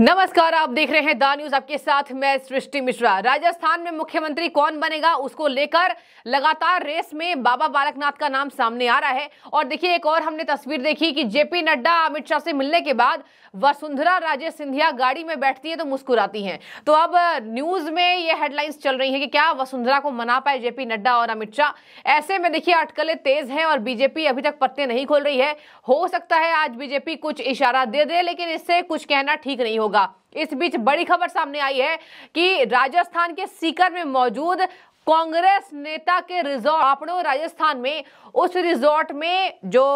नमस्कार आप देख रहे हैं द न्यूज आपके साथ मैं सृष्टि मिश्रा राजस्थान में मुख्यमंत्री कौन बनेगा उसको लेकर लगातार रेस में बाबा बालकनाथ का नाम सामने आ रहा है और देखिए एक और हमने तस्वीर देखी कि जेपी नड्डा अमित शाह से मिलने के बाद वसुंधरा राजे सिंधिया गाड़ी में बैठती है तो मुस्कुराती है तो अब न्यूज में ये हेडलाइंस चल रही है कि क्या वसुंधरा को मना पाए जेपी नड्डा और अमित शाह ऐसे में देखिए अटकलें तेज हैं और बीजेपी अभी तक पत्ते नहीं खोल रही है हो सकता है आज बीजेपी कुछ इशारा दे दे लेकिन इससे कुछ कहना ठीक नहीं होगा इस बीच बड़ी खबर सामने आई है कि राजस्थान के सीकर में मौजूद कांग्रेस नेता के रिजॉर्ट आपड़ो राजस्थान में उस रिजॉर्ट में जो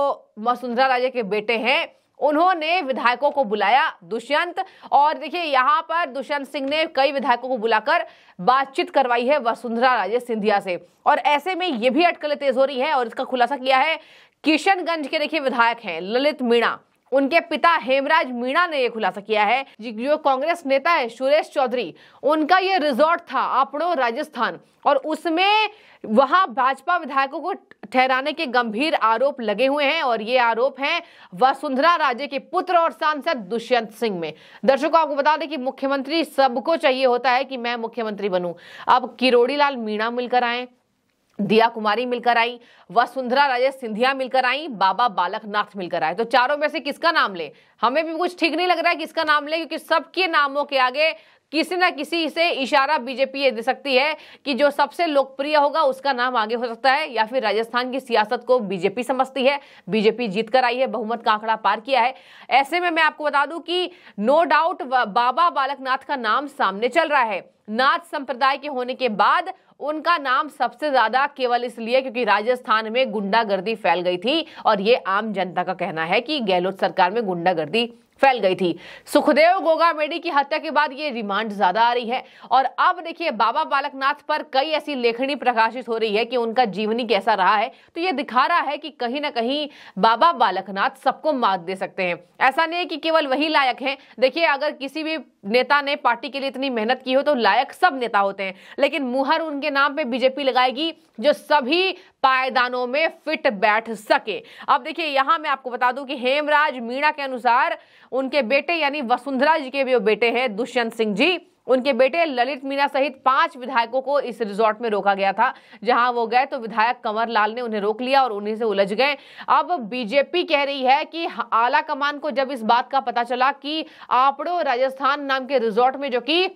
वसुंधरा राजे के बेटे हैं उन्होंने विधायकों को बुलाया दुष्यंत और देखिए यहाँ पर दुष्यंत सिंह ने कई विधायकों को बुलाकर बातचीत करवाई है वसुंधरा राजे सिंधिया से और ऐसे में ये भी अटकलें तेज हो रही है और इसका खुलासा किया है किशनगंज के देखिए विधायक हैं ललित मीणा उनके पिता हेमराज मीणा ने यह खुलासा किया है जो कांग्रेस नेता है सुरेश चौधरी उनका ये रिजॉर्ट था आपड़ो राजस्थान और उसमें वहां भाजपा विधायकों को ठहराने के गंभीर आरोप लगे हुए हैं और ये आरोप हैं वसुंधरा राजे के पुत्र और सांसद दुष्यंत सिंह में दर्शकों आपको बता दें कि मुख्यमंत्री सबको चाहिए होता है कि मैं मुख्यमंत्री बनूं अब किरोड़ीलाल मीणा मिलकर आए दिया कुमारी मिलकर आई वसुंधरा राजे सिंधिया मिलकर आई बाबा बालकनाथ मिलकर आए तो चारों में से किसका नाम ले हमें भी कुछ ठीक नहीं लग रहा है किसका नाम ले क्योंकि सबके नामों के आगे किसी ना किसी से इशारा बीजेपी ये दे सकती है कि जो सबसे लोकप्रिय होगा उसका नाम आगे हो सकता है या फिर राजस्थान की सियासत को बीजेपी समझती है बीजेपी जीत कर आई है बहुमत का आंकड़ा पार किया है ऐसे में मैं आपको बता दूं कि नो डाउट बाबा बालकनाथ का नाम सामने चल रहा है नाथ संप्रदाय के होने के बाद उनका नाम सबसे ज्यादा केवल इसलिए क्योंकि राजस्थान में गुंडागर्दी फैल गई थी और ये आम जनता का कहना है कि गहलोत सरकार में गुंडागर्दी फैल गई थी सुखदेव गोगा मेडी की हत्या के बाद ये रिमांड ज्यादा आ रही है और अब देखिए बाबा बालकनाथ पर कई ऐसी लेखनी प्रकाशित हो रही है कि उनका जीवनी कैसा रहा है तो ये दिखा रहा है कि कहीं ना कहीं बाबा बालकनाथ सबको मात दे सकते हैं ऐसा नहीं है कि केवल वही लायक हैं देखिए अगर किसी भी नेता ने पार्टी के लिए इतनी मेहनत की हो तो लायक सब नेता होते हैं लेकिन मुहर उनके नाम पर बीजेपी लगाएगी जो सभी पायदानों में फिट बैठ सके अब देखिए यहां मैं आपको बता दूं कि हेमराज मीणा के अनुसार उनके बेटे यानी वसुंधरा जी के भी बेटे हैं दुष्यंत सिंह जी उनके बेटे ललित मीना सहित पांच विधायकों को इस रिजॉर्ट में रोका गया था जहां वो गए तो विधायक कंवर लाल ने उन्हें रोक लिया और उन्हीं से उलझ गए अब बीजेपी कह रही है कि आला कमान को जब इस बात का पता चला कि आपड़ो राजस्थान नाम के रिजॉर्ट में जो कि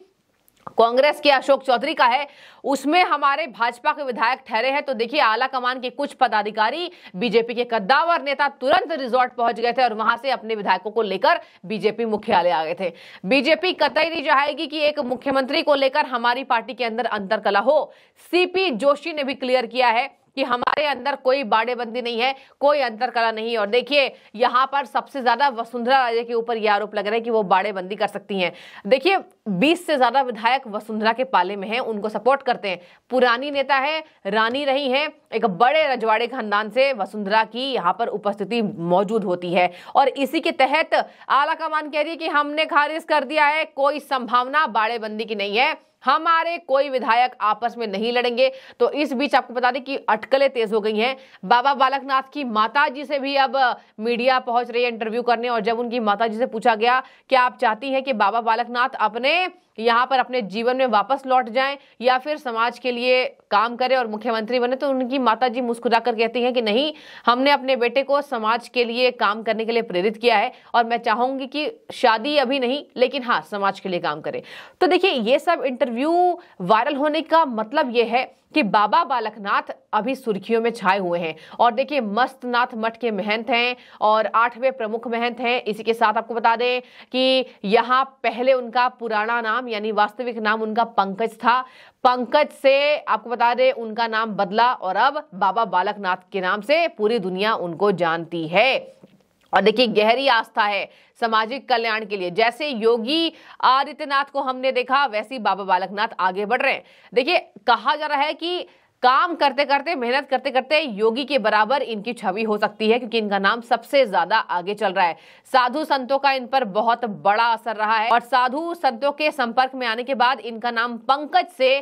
कांग्रेस के अशोक चौधरी का है उसमें हमारे भाजपा के विधायक ठहरे हैं तो देखिए आला कमान के कुछ पदाधिकारी बीजेपी के कद्दावर नेता तुरंत रिजॉर्ट पहुंच गए थे और वहां से अपने विधायकों को लेकर बीजेपी मुख्यालय आ गए थे बीजेपी कतई नहीं चाहेगी कि एक मुख्यमंत्री को लेकर हमारी पार्टी के अंदर कला हो सीपी जोशी ने भी क्लियर किया है कि हमारे अंदर कोई बाड़ेबंदी नहीं है कोई अंतर कला नहीं है और देखिए यहाँ पर सबसे ज्यादा वसुंधरा राजे के ऊपर यह आरोप लग रहा है कि वो बाड़ेबंदी कर सकती हैं देखिए 20 से ज्यादा विधायक वसुंधरा के पाले में हैं उनको सपोर्ट करते हैं पुरानी नेता है रानी रही है एक बड़े रजवाड़े खानदान से वसुंधरा की यहाँ पर उपस्थिति मौजूद होती है और इसी के तहत आला कमान कह रही है कि हमने खारिज कर दिया है कोई संभावना बाड़ेबंदी की नहीं है हमारे कोई विधायक आपस में नहीं लड़ेंगे तो इस बीच आपको बता दें कि अटकलें तेज हो गई हैं बाबा बालकनाथ की माता जी से भी अब मीडिया पहुंच रही है इंटरव्यू करने और जब उनकी माता जी से पूछा गया कि आप चाहती हैं कि बाबा बालकनाथ अपने यहां पर अपने जीवन में वापस लौट जाएं या फिर समाज के लिए काम करें और मुख्यमंत्री बने तो उनकी माता जी मुस्कुरा कहती हैं कि नहीं हमने अपने बेटे को समाज के लिए काम करने के लिए प्रेरित किया है और मैं चाहूंगी कि शादी अभी नहीं लेकिन हाँ समाज के लिए काम करें तो देखिए ये सब इंटरव्यू इंटरव्यू वायरल होने का मतलब यह है कि बाबा बालकनाथ अभी सुर्खियों में छाए हुए हैं और देखिए मस्तनाथ मठ के महंत हैं और आठवें प्रमुख महंत हैं इसी के साथ आपको बता दें कि यहाँ पहले उनका पुराना नाम यानी वास्तविक नाम उनका पंकज था पंकज से आपको बता दें उनका नाम बदला और अब बाबा बालकनाथ के नाम से पूरी दुनिया उनको जानती है और देखिए गहरी आस्था है सामाजिक कल्याण के लिए जैसे योगी आदित्यनाथ को हमने देखा वैसे ही बाबा बालकनाथ आगे बढ़ रहे हैं देखिए कहा जा रहा है कि काम करते करते मेहनत करते करते योगी के बराबर इनकी छवि हो सकती है क्योंकि इनका नाम सबसे ज्यादा आगे चल रहा है साधु संतों का इन पर बहुत बड़ा असर रहा है और साधु संतों के संपर्क में आने के बाद इनका नाम पंकज से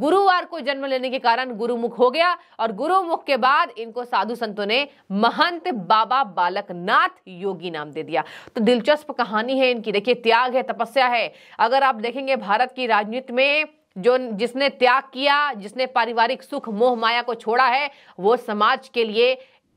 गुरुवार को जन्म लेने के कारण गुरुमुख हो गया और गुरुमुख के बाद इनको साधु संतों ने महंत बाबा बालकनाथ योगी नाम दे दिया तो दिलचस्प कहानी है इनकी देखिए त्याग है तपस्या है अगर आप देखेंगे भारत की राजनीति में जो जिसने त्याग किया जिसने पारिवारिक सुख मोह माया को छोड़ा है वो समाज के लिए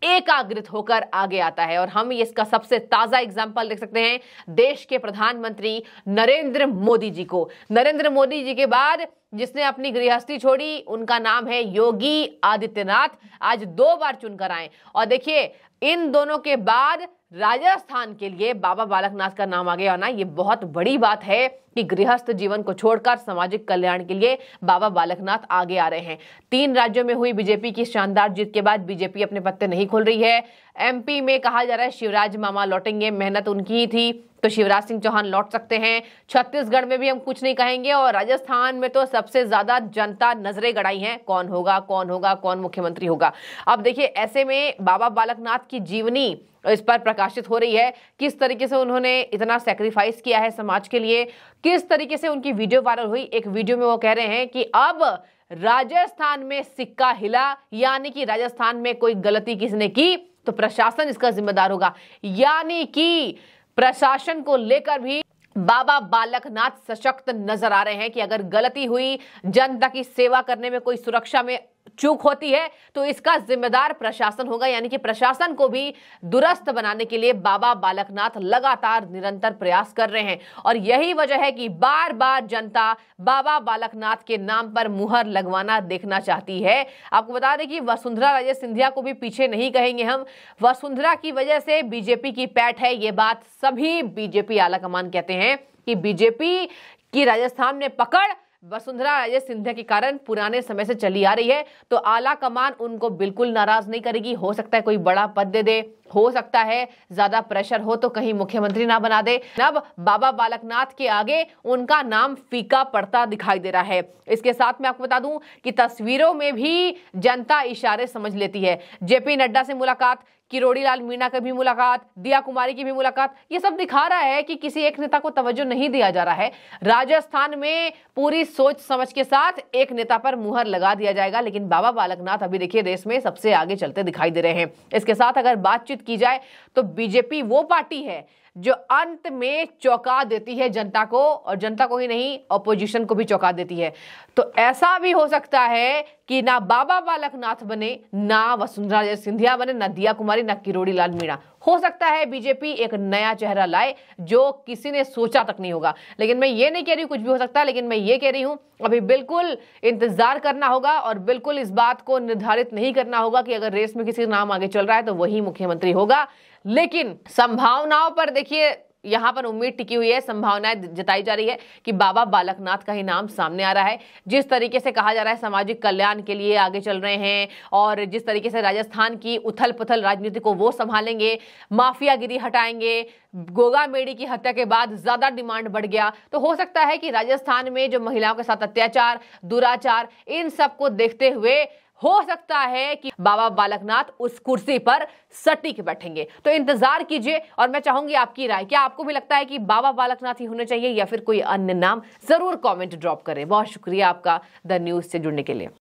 एकाग्रित होकर आगे आता है और हम इसका सबसे ताजा एग्जाम्पल देख सकते हैं देश के प्रधानमंत्री नरेंद्र मोदी जी को नरेंद्र मोदी जी के बाद जिसने अपनी गृहस्थी छोड़ी उनका नाम है योगी आदित्यनाथ आज दो बार चुनकर आए और देखिए इन दोनों के बाद राजस्थान के लिए बाबा बालकनाथ का नाम आ गया ना ये बहुत बड़ी बात है कि गृहस्थ जीवन को छोड़कर सामाजिक कल्याण के लिए बाबा बालकनाथ आगे आ रहे हैं तीन राज्यों में हुई बीजेपी की शानदार जीत के बाद बीजेपी अपने पत्ते नहीं खोल रही है एमपी में कहा जा रहा है शिवराज मामा लौटेंगे मेहनत उनकी ही थी तो शिवराज सिंह चौहान लौट सकते हैं छत्तीसगढ़ में भी हम कुछ नहीं कहेंगे और राजस्थान में तो सबसे ज्यादा जनता नजरें गड़ाई हैं कौन होगा कौन होगा कौन मुख्यमंत्री होगा अब देखिए ऐसे में बाबा बालकनाथ की जीवनी इस पर प्रकाशित हो रही है किस तरीके से उन्होंने इतना सेक्रीफाइस किया है समाज के लिए किस तरीके से उनकी वीडियो वायरल हुई एक वीडियो में वो कह रहे हैं कि अब राजस्थान में सिक्का हिला यानी कि राजस्थान में कोई गलती किसने की तो प्रशासन इसका जिम्मेदार होगा यानी कि प्रशासन को लेकर भी बाबा बालकनाथ सशक्त नजर आ रहे हैं कि अगर गलती हुई जनता की सेवा करने में कोई सुरक्षा में चूक होती है तो इसका जिम्मेदार प्रशासन होगा यानी कि प्रशासन को भी दुरुस्त बनाने के लिए बाबा बालकनाथ लगातार निरंतर प्रयास कर रहे हैं और यही वजह है कि बार बार जनता बाबा बालकनाथ के नाम पर मुहर लगवाना देखना चाहती है आपको बता दें कि वसुंधरा राजे सिंधिया को भी पीछे नहीं कहेंगे हम वसुंधरा की वजह से बीजेपी की पैठ है ये बात सभी बीजेपी आला कहते हैं कि बीजेपी की राजस्थान में पकड़ वसुंधरा राजे सिंधिया के कारण पुराने समय से चली आ रही है तो आला कमान उनको बिल्कुल नाराज नहीं करेगी हो सकता है कोई बड़ा पद दे दे हो सकता है ज्यादा प्रेशर हो तो कहीं मुख्यमंत्री ना बना दे अब बाबा बालकनाथ के आगे उनका नाम फीका पड़ता दिखाई दे रहा है इसके साथ मैं आपको बता दूं कि तस्वीरों में भी जनता इशारे समझ लेती है जेपी नड्डा से मुलाकात किरोड़ी लाल मीणा की भी मुलाकात दिया कुमारी की भी मुलाकात ये सब दिखा रहा है कि किसी एक नेता को तवज्जो नहीं दिया जा रहा है राजस्थान में पूरी सोच समझ के साथ एक नेता पर मुहर लगा दिया जाएगा लेकिन बाबा बालकनाथ अभी देखिए रेस में सबसे आगे चलते दिखाई दे रहे हैं इसके साथ अगर बातचीत की जाए तो बीजेपी वो पार्टी है जो अंत में चौंका देती है जनता को और जनता को ही नहीं अपोजिशन को भी चौंका देती है तो ऐसा भी हो सकता है कि ना बाबा बालकनाथ बने ना वसुंधरा सिंधिया बने ना दिया कुमारी ना किरोड़ी लाल मीणा हो सकता है बीजेपी एक नया चेहरा लाए जो किसी ने सोचा तक नहीं होगा लेकिन मैं ये नहीं कह रही कुछ भी हो सकता लेकिन मैं ये कह रही हूँ अभी बिल्कुल इंतजार करना होगा और बिल्कुल इस बात को निर्धारित नहीं करना होगा कि अगर रेस में किसी का नाम आगे चल रहा है तो वही मुख्यमंत्री होगा लेकिन संभावनाओं पर देखिए यहां पर उम्मीद टिकी हुई है संभावनाएं जताई जा रही है कि बाबा बालकनाथ का ही नाम सामने आ रहा है जिस तरीके से कहा जा रहा है सामाजिक कल्याण के लिए आगे चल रहे हैं और जिस तरीके से राजस्थान की उथल पुथल राजनीति को वो संभालेंगे माफियागिरी हटाएंगे गोगा मेडी की हत्या के बाद ज्यादा डिमांड बढ़ गया तो हो सकता है कि राजस्थान में जो महिलाओं के साथ अत्याचार दुराचार इन सब को देखते हुए हो सकता है कि बाबा बालकनाथ उस कुर्सी पर सटीक बैठेंगे तो इंतजार कीजिए और मैं चाहूंगी आपकी राय क्या आपको भी लगता है कि बाबा बालकनाथ ही होने चाहिए या फिर कोई अन्य नाम जरूर कमेंट ड्रॉप करें बहुत शुक्रिया आपका द न्यूज से जुड़ने के लिए